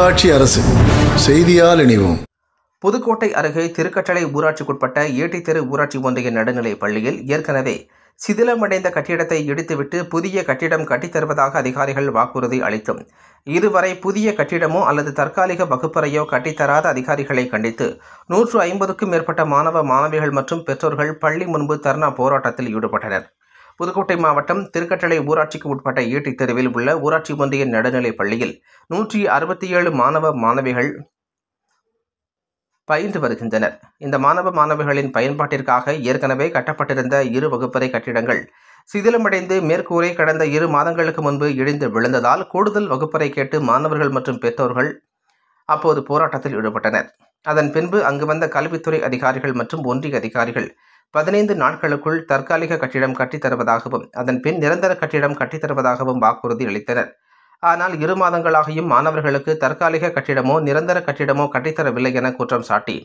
உள்ளாட்சி அரசு செய்தியால் இணைவோம் புதுக்கோட்டை அருகே திருக்கட்டளை ஊராட்சிக்குட்பட்ட ஏட்டித்தெரு ஊராட்சி ஒன்றிய நடுநிலைப் பள்ளியில் ஏற்கனவே சிதிலமடைந்த கட்டிடத்தை இடித்துவிட்டு புதிய கட்டிடம் கட்டித்தருவதாக அதிகாரிகள் வாக்குறுதி அளித்தும் இதுவரை புதிய கட்டிடமோ அல்லது தற்காலிக வகுப்பறையோ கட்டித்தராத அதிகாரிகளை கண்டித்து நூற்று ஐம்பதுக்கும் மேற்பட்ட மாணவ மாணவிகள் மற்றும் பெற்றோர்கள் பள்ளி முன்பு தர்ணா போராட்டத்தில் ஈடுபட்டனர் புதுக்கோட்டை மாவட்டம் திருக்கட்டளை ஊராட்சிக்கு உட்பட்ட ஈட்டி தெருவில் உள்ள ஊராட்சி ஒன்றிய நடுநிலைப் பள்ளியில் நூற்றி அறுபத்தி ஏழு மாணவ மாணவிகள் பயின்று வருகின்றனர் இந்த மாணவ மாணவிகளின் பயன்பாட்டிற்காக ஏற்கனவே கட்டப்பட்டிருந்த இரு வகுப்பறை கட்டிடங்கள் சிதிலமடைந்து மேற்கூரை கடந்த இரு மாதங்களுக்கு முன்பு இடிந்து விழுந்ததால் கூடுதல் வகுப்பறை கேட்டு மாணவர்கள் மற்றும் பெற்றோர்கள் அப்போது போராட்டத்தில் ஈடுபட்டனர் அதன் பின்பு அங்கு வந்த கல்வித்துறை அதிகாரிகள் மற்றும் ஒன்றிய அதிகாரிகள் பதினைந்து நாட்களுக்குள் தற்காலிக கட்டிடம் கட்டித்தருவதாகவும் அதன் பின் நிரந்தர கட்டிடம் கட்டித்தருவதாகவும் வாக்குறுதி அளித்தனர் ஆனால் இரு மாதங்களாகியும் மாணவர்களுக்கு தற்காலிக கட்டிடமோ நிரந்தர கட்டிடமோ கட்டித்தரவில்லை என குற்றம் சாட்டி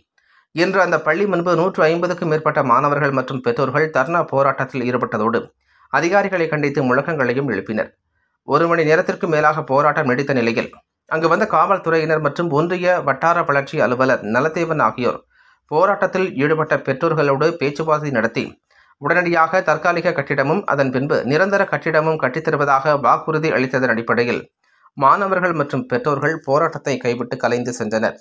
இன்று அந்த பள்ளி முன்பு நூற்று ஐம்பதுக்கும் மேற்பட்ட மாணவர்கள் மற்றும் பெற்றோர்கள் தர்ணா போராட்டத்தில் ஈடுபட்டதோடு அதிகாரிகளை கண்டித்து முழக்கங்களையும் எழுப்பினர் ஒரு மணி நேரத்திற்கு மேலாக போராட்டம் நடித்த நிலையில் அங்கு வந்த காவல்துறையினர் மற்றும் ஒன்றிய வட்டார வளர்ச்சி அலுவலர் நலதேவன் ஆகியோர் போராட்டத்தில் ஈடுபட்ட பெற்றோர்களோடு பேச்சுவார்த்தை நடத்தி உடனடியாக தற்காலிக கட்டிடமும் அதன் பின்பு நிரந்தர கட்டிடமும் கட்டித்தருவதாக வாக்குறுதி அளித்ததன் அடிப்படையில் மாணவர்கள் மற்றும் பெற்றோர்கள் போராட்டத்தை கைவிட்டு கலைந்து சென்றனர்